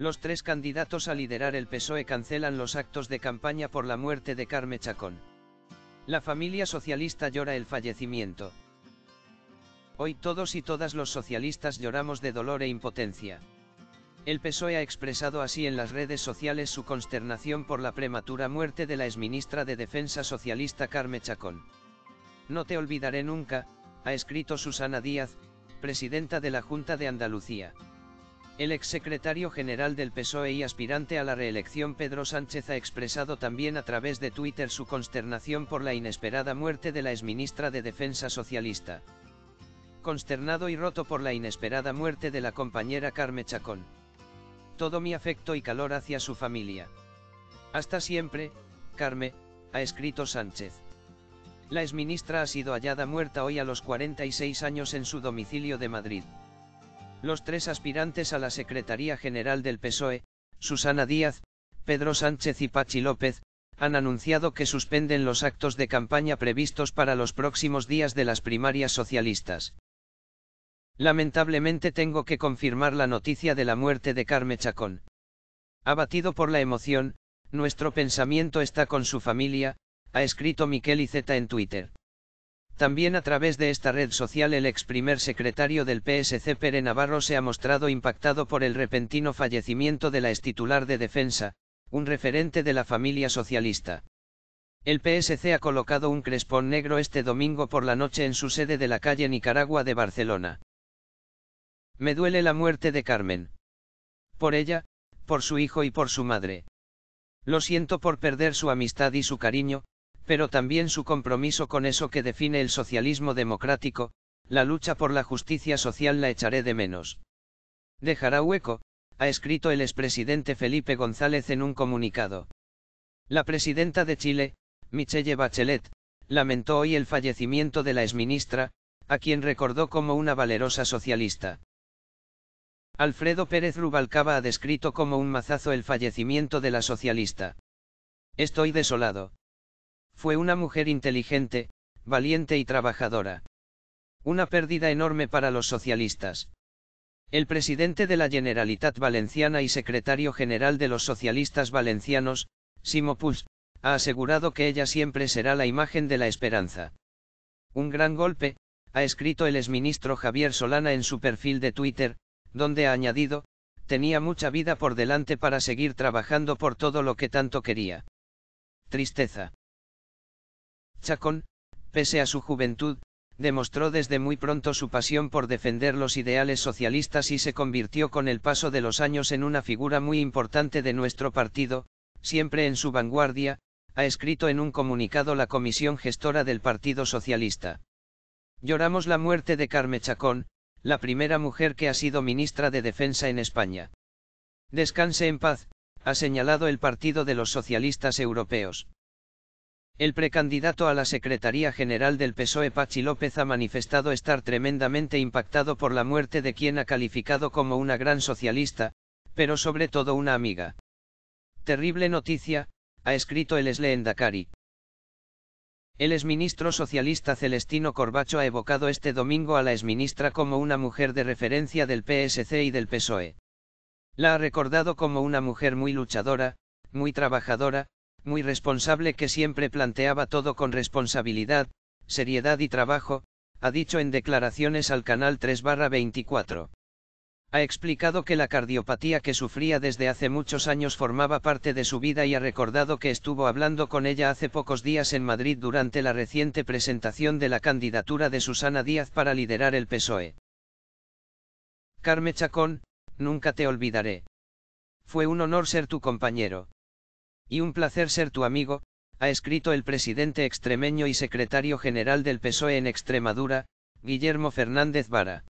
Los tres candidatos a liderar el PSOE cancelan los actos de campaña por la muerte de Carme Chacón. La familia socialista llora el fallecimiento. Hoy todos y todas los socialistas lloramos de dolor e impotencia. El PSOE ha expresado así en las redes sociales su consternación por la prematura muerte de la exministra de Defensa socialista Carme Chacón. No te olvidaré nunca, ha escrito Susana Díaz, presidenta de la Junta de Andalucía. El exsecretario general del PSOE y aspirante a la reelección Pedro Sánchez ha expresado también a través de Twitter su consternación por la inesperada muerte de la exministra de Defensa Socialista. Consternado y roto por la inesperada muerte de la compañera Carmen Chacón. Todo mi afecto y calor hacia su familia. Hasta siempre, Carmen, ha escrito Sánchez. La exministra ha sido hallada muerta hoy a los 46 años en su domicilio de Madrid. Los tres aspirantes a la Secretaría General del PSOE, Susana Díaz, Pedro Sánchez y Pachi López, han anunciado que suspenden los actos de campaña previstos para los próximos días de las primarias socialistas. Lamentablemente tengo que confirmar la noticia de la muerte de Carme Chacón. Abatido por la emoción, nuestro pensamiento está con su familia, ha escrito Miquel Z en Twitter. También a través de esta red social el ex primer secretario del PSC Pere Navarro se ha mostrado impactado por el repentino fallecimiento de la ex titular de defensa, un referente de la familia socialista. El PSC ha colocado un crespón negro este domingo por la noche en su sede de la calle Nicaragua de Barcelona. Me duele la muerte de Carmen. Por ella, por su hijo y por su madre. Lo siento por perder su amistad y su cariño, pero también su compromiso con eso que define el socialismo democrático, la lucha por la justicia social la echaré de menos. Dejará hueco, ha escrito el expresidente Felipe González en un comunicado. La presidenta de Chile, Michelle Bachelet, lamentó hoy el fallecimiento de la exministra, a quien recordó como una valerosa socialista. Alfredo Pérez Rubalcaba ha descrito como un mazazo el fallecimiento de la socialista. Estoy desolado. Fue una mujer inteligente, valiente y trabajadora. Una pérdida enorme para los socialistas. El presidente de la Generalitat Valenciana y secretario general de los socialistas valencianos, Simo ha asegurado que ella siempre será la imagen de la esperanza. Un gran golpe, ha escrito el exministro Javier Solana en su perfil de Twitter, donde ha añadido, tenía mucha vida por delante para seguir trabajando por todo lo que tanto quería. Tristeza. Chacón, pese a su juventud, demostró desde muy pronto su pasión por defender los ideales socialistas y se convirtió con el paso de los años en una figura muy importante de nuestro partido, siempre en su vanguardia, ha escrito en un comunicado la comisión gestora del Partido Socialista. Lloramos la muerte de Carme Chacón, la primera mujer que ha sido ministra de Defensa en España. Descanse en paz, ha señalado el Partido de los Socialistas Europeos. El precandidato a la Secretaría General del PSOE Pachi López ha manifestado estar tremendamente impactado por la muerte de quien ha calificado como una gran socialista, pero sobre todo una amiga. Terrible noticia, ha escrito el Esleendakari. El exministro socialista Celestino Corbacho ha evocado este domingo a la exministra como una mujer de referencia del PSC y del PSOE. La ha recordado como una mujer muy luchadora, muy trabajadora, muy responsable que siempre planteaba todo con responsabilidad, seriedad y trabajo, ha dicho en declaraciones al canal 3-24. Ha explicado que la cardiopatía que sufría desde hace muchos años formaba parte de su vida y ha recordado que estuvo hablando con ella hace pocos días en Madrid durante la reciente presentación de la candidatura de Susana Díaz para liderar el PSOE. Carme Chacón, nunca te olvidaré. Fue un honor ser tu compañero y un placer ser tu amigo, ha escrito el presidente extremeño y secretario general del PSOE en Extremadura, Guillermo Fernández Vara.